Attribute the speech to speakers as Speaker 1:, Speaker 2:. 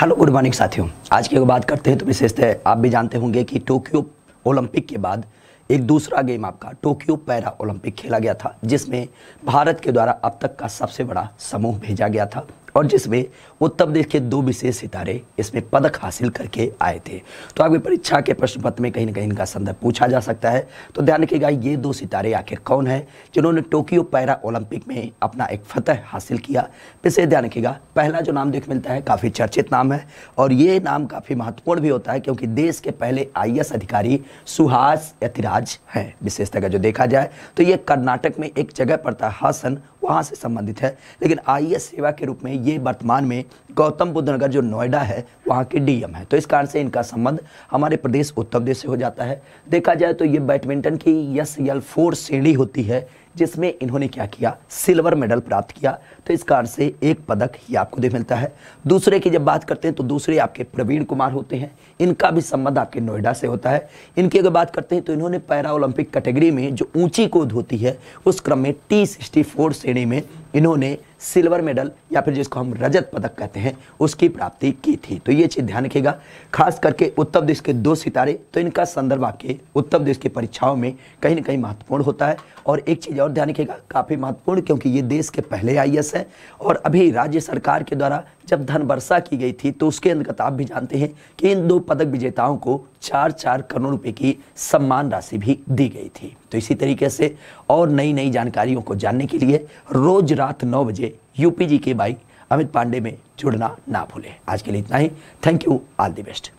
Speaker 1: hello good morning साथियों आज की अगर बात करते हैं तो विशेषतः आप भी जानते होंगे कि टोक्यो ओलंपिक के बाद एक दूसरा गेम आपका टोक्यो पैरा ओलंपिक खेला गया था जिसमें भारत के द्वारा अब तक का सबसे बड़ा समूह भेजा गया था और जिसमें उत्तर प्रदेश के दो विशेष सितारे इसमें पदक हासिल करके आए थे तो आपकी परीक्षा के प्रश्न पत्र में कहीं ना कहीं इनका संदर्भ पूछा जा सकता है तो ध्यान रखिएगा ये दो सितारे आखिर कौन है जिन्होंने टोक्यो पैरा ओलंपिक में अपना एक फतह हासिल किया इसे ध्यान रखिएगा पहला जो नाम देख मिलता है काफ़ी चर्चित नाम है और ये नाम काफ़ी महत्वपूर्ण भी होता है क्योंकि देश के पहले आई अधिकारी सुहास यतिराज हैं विशेषतः जो देखा जाए तो ये कर्नाटक में एक जगह पर था हासन वहाँ से संबंधित है लेकिन आई सेवा के रूप में ये वर्तमान में गौतम बुद्ध नगर जो नोएडा है वहाँ के डीएम है तो इस कारण से इनका संबंध हमारे प्रदेश उत्तर प्रदेश से हो जाता है देखा जाए तो ये बैडमिंटन की यस यल फोर श्रेणी होती है जिसमें इन्होंने क्या किया सिल्वर मेडल प्राप्त किया तो इस कारण से एक पदक ही आपको दे मिलता है दूसरे की जब बात करते हैं तो दूसरे आपके प्रवीण कुमार होते हैं इनका भी संबंध आपके नोएडा से होता है इनकी अगर बात करते हैं तो इन्होंने पैरा ओलंपिक कैटेगरी में जो ऊंची कूद होती है उस क्रम में टी सिक्सटी श्रेणी में इन्होंने सिल्वर मेडल या फिर जिसको हम रजत पदक कहते हैं उसकी प्राप्ति की थी तो ये चीज़ ध्यान रखिएगा खास करके उत्तर देश के दो सितारे तो इनका संदर्भ आपके उत्तर देश की परीक्षाओं में कहीं ना कहीं महत्वपूर्ण होता है और एक चीज़ और ध्यान रखिएगा काफ़ी महत्वपूर्ण क्योंकि ये देश के पहले आई है और अभी राज्य सरकार के द्वारा जब धन वर्षा की गई थी तो उसके अंतर्गत आप भी जानते हैं कि इन दो पदक विजेताओं को चार चार करोड़ रुपए की सम्मान राशि भी दी गई थी तो इसी तरीके से और नई नई जानकारियों को जानने के लिए रोज रात नौ बजे यूपीजी के बाई अमित पांडे में जुड़ना ना भूलें आज के लिए इतना ही thank you all the best